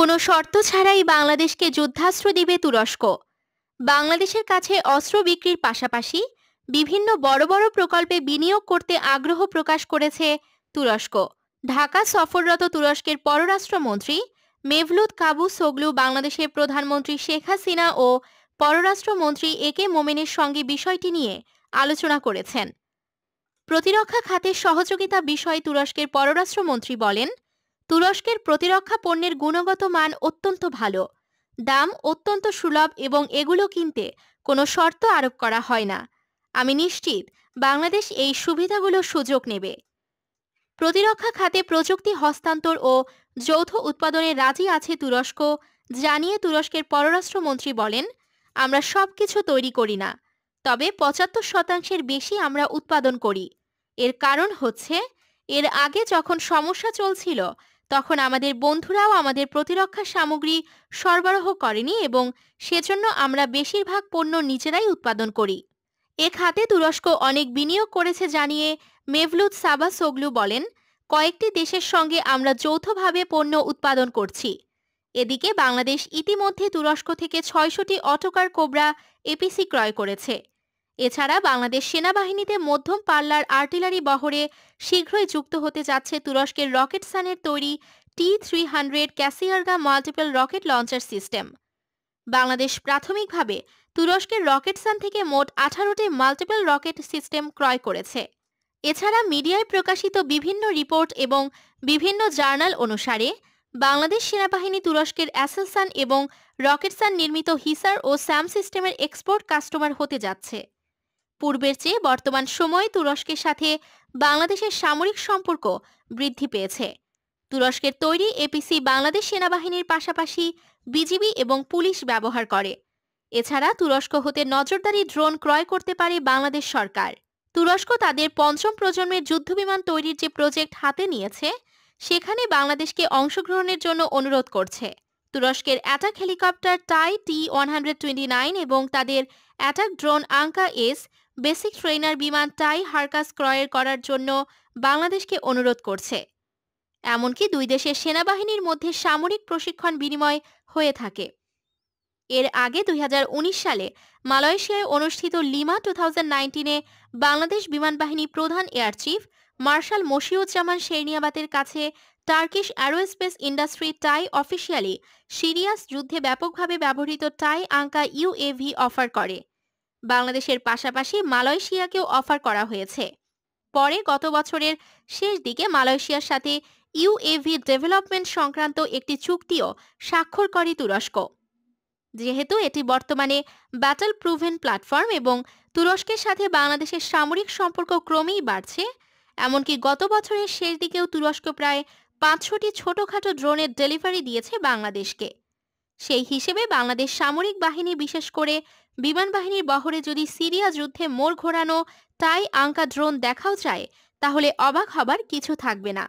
কোনো শর্ত ছাড়াই বাংলাদেশকে যুদ্ধাস্ত্র দিবে তুরস্ক বাংলাদেশের কাছে অস্ত্র বিক্রির পাশাপাশি বিভিন্ন বড় বড় প্রকল্পে বিনিয়োগ করতে আগ্রহ প্রকাশ করেছে তুরস্ক ঢাকা সফররত তুরস্কের পররাষ্ট্রমন্ত্রী মেভলুদ কাবু সোগলু বাংলাদেশের প্রধানমন্ত্রী শেখ হাসিনা ও পররাষ্ট্রমন্ত্রী এ কে মোমেনের সঙ্গে বিষয়টি নিয়ে আলোচনা করেছেন প্রতিরক্ষা খাতে সহযোগিতা বিষয়ে তুরস্কের পররাষ্ট্রমন্ত্রী বলেন তুরস্কের প্রতিরক্ষা পণ্যের গুণগত মান অত্যন্ত ভালো দাম অত্যন্ত সুলভ এবং এগুলো কিনতে কোনো শর্ত আরোপ করা হয় না আমি নিশ্চিত বাংলাদেশ এই সুবিধাগুলো সুযোগ নেবে প্রতিরক্ষা খাতে প্রযুক্তি হস্তান্তর ও যৌথ উৎপাদনে রাজি আছে তুরস্ক জানিয়ে তুরস্কের পররাষ্ট্রমন্ত্রী বলেন আমরা সব কিছু তৈরি করি না তবে পঁচাত্তর শতাংশের বেশি আমরা উৎপাদন করি এর কারণ হচ্ছে এর আগে যখন সমস্যা চলছিল তখন আমাদের বন্ধুরাও আমাদের প্রতিরক্ষা সামগ্রী সরবরাহ করেনি এবং সেজন্য আমরা বেশিরভাগ পণ্য নিজেরাই উৎপাদন করি এ খাতে তুরস্ক অনেক বিনিয়োগ করেছে জানিয়ে মেভলুদ সাবা সোগলু বলেন কয়েকটি দেশের সঙ্গে আমরা যৌথভাবে পণ্য উৎপাদন করছি এদিকে বাংলাদেশ ইতিমধ্যে তুরস্ক থেকে ছয়শটি অটোকার কোবরা এপিসি ক্রয় করেছে এছাড়া বাংলাদেশ সেনাবাহিনীতে মধ্যম পাল্লার আর্টিলারি বহরে শীঘ্রই যুক্ত হতে যাচ্ছে তুরস্কের রকেট সানের তৈরি T three hundred Kasirga multiple rocket launcher system Bangladesh প্রাথমিকভাবে তুরস্কের রকেট সান থেকে মোট আঠারোটি মাল্টিপল রকেট সিস্টেম ক্রয় করেছে এছাড়া মিডিয়ায় প্রকাশিত বিভিন্ন রিপোর্ট এবং বিভিন্ন জার্নাল অনুসারে বাংলাদেশ সেনাবাহিনী তুরস্কের অ্যাসেলসান এবং রকেটসান নির্মিত হিসার ও স্যাম সিস্টেমের এক্সপোর্ট কাস্টমার হতে যাচ্ছে পূর্বের চেয়ে বর্তমান সময়ে তুরস্কের সাথে বাংলাদেশের সামরিক সম্পর্ক বৃদ্ধি পেয়েছে তুরস্কের তৈরি এপিসি বাংলাদেশ সেনাবাহিনীর পাশাপাশি বিজিবি এবং পুলিশ ব্যবহার করে এছাড়া তুরস্ক হতে নজরদারি ড্রোন ক্রয় করতে পারে বাংলাদেশ সরকার তুরস্ক তাদের পঞ্চম প্রজন্মের যুদ্ধবিমান তৈরির যে প্রজেক্ট হাতে নিয়েছে সেখানে বাংলাদেশকে অংশগ্রহণের জন্য অনুরোধ করছে তুরস্কের attack helicopter TAI T one এবং তাদের attack drone Anka S basic trainer বিমান টাই হারকাস ক্রয়ের করার জন্য বাংলাদেশকে অনুরোধ করছে এমনকি দুই দেশের সেনাবাহিনীর মধ্যে সামরিক প্রশিক্ষণ বিনিময় হয়ে থাকে এর আগে দুই সালে মালয়েশিয়ায় অনুষ্ঠিত লিমা টু থাউজেন্ড বাংলাদেশ বিমানবাহিনী প্রধান এয়ার চিফ মার্শাল মশিউজ্জামান শেরনিয়াবাতের কাছে Turkish aerospace industry TAI officially serious যুদ্ধে ব্যাপকভাবে ব্যবহৃত টাই আঙ্কা ইউএভি অফার করে বাংলাদেশের পাশাপাশি মালয়েশিয়াকেও অফার করা হয়েছে পরে গত বছরের শেষ দিকে মালয়েশিয়ার সাথে ইউএভি ডেভেলপমেন্ট সংক্রান্ত একটি চুক্তিও স্বাক্ষর করে তুরস্ক যেহেতু এটি বর্তমানে ব্যাটল প্রুভেন প্ল্যাটফর্ম এবং তুরস্কের সাথে বাংলাদেশের সামরিক সম্পর্ক ক্রমেই বাড়ছে এমনকি গত বছরের শেষ দিকেও তুরস্ক প্রায় পাঁচশোটি ছোটখাটো ড্রোনের ডেলিভারি দিয়েছে বাংলাদেশকে সেই হিসেবে বাংলাদেশ সামরিক বাহিনী বিশেষ করে বিমান বাহিনীর বহরে যদি সিরিয়া যুদ্ধে মোড় ঘোরানো তাই আঙ্কা ড্রোন দেখাও যায় তাহলে অবাক হবার কিছু থাকবে না